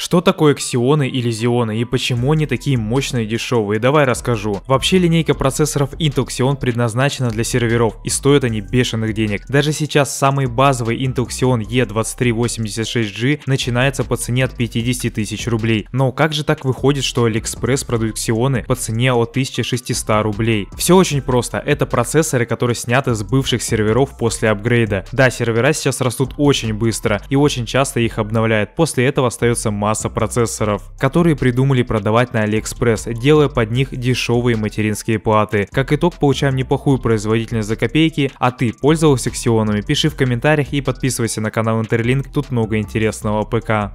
Что такое ксионы или зионы и почему они такие мощные и дешевые? Давай расскажу. Вообще линейка процессоров Intel Xeon предназначена для серверов и стоят они бешеных денег. Даже сейчас самый базовый Intel Xeon E2386G начинается по цене от 50 тысяч рублей. Но как же так выходит, что AliExpress продают ксионы по цене от 1600 рублей? Все очень просто. Это процессоры, которые сняты с бывших серверов после апгрейда. Да, сервера сейчас растут очень быстро и очень часто их обновляют. После этого остается мало масса процессоров, которые придумали продавать на AliExpress, делая под них дешевые материнские платы. Как итог, получаем неплохую производительность за копейки, а ты пользовался ксионами, пиши в комментариях и подписывайся на канал Интерлинк, тут много интересного ПК.